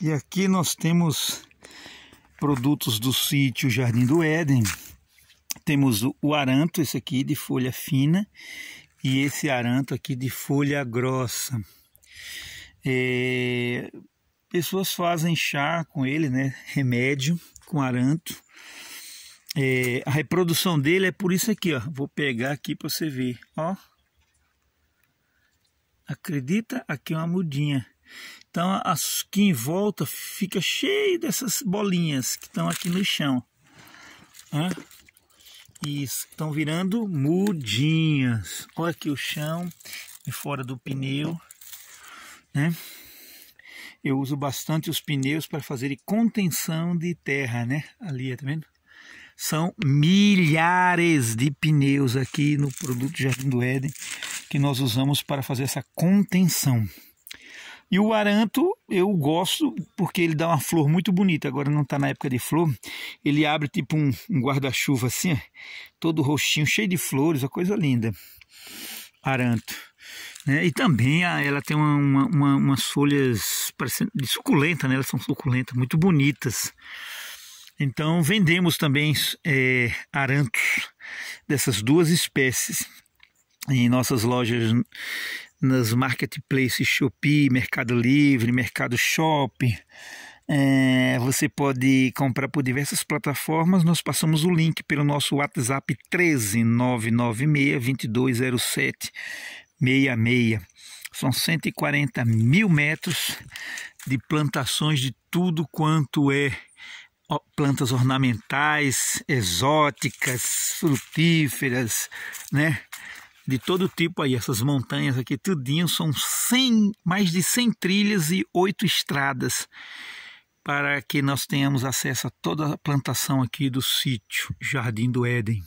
E aqui nós temos produtos do sítio Jardim do Éden. Temos o aranto, esse aqui de folha fina, e esse aranto aqui de folha grossa. É, pessoas fazem chá com ele, né? Remédio com aranto. É, a reprodução dele é por isso aqui, ó. Vou pegar aqui para você ver, ó. Acredita? Aqui é uma mudinha. Então, aqui em volta fica cheio dessas bolinhas que estão aqui no chão. Né? estão virando mudinhas. Olha aqui o chão e fora do pneu, né? Eu uso bastante os pneus para fazer contenção de terra, né? Ali, tá vendo? São milhares de pneus aqui no produto Jardim do Éden que nós usamos para fazer essa contenção. E o aranto eu gosto porque ele dá uma flor muito bonita. Agora não está na época de flor. Ele abre tipo um, um guarda-chuva assim, todo roxinho, cheio de flores, uma coisa linda. Aranto. Né? E também a, ah, ela tem uma, uma, uma, umas folhas de suculenta, né? elas são suculentas, muito bonitas. Então vendemos também é, arantos dessas duas espécies em nossas lojas nas marketplaces Shopee, Mercado Livre, Mercado Shopping. É, você pode comprar por diversas plataformas. Nós passamos o link pelo nosso WhatsApp 13996-2207-66. São 140 mil metros de plantações de tudo quanto é plantas ornamentais, exóticas, frutíferas, né? de todo tipo aí, essas montanhas aqui, tudinho, são 100, mais de 100 trilhas e 8 estradas para que nós tenhamos acesso a toda a plantação aqui do sítio Jardim do Éden.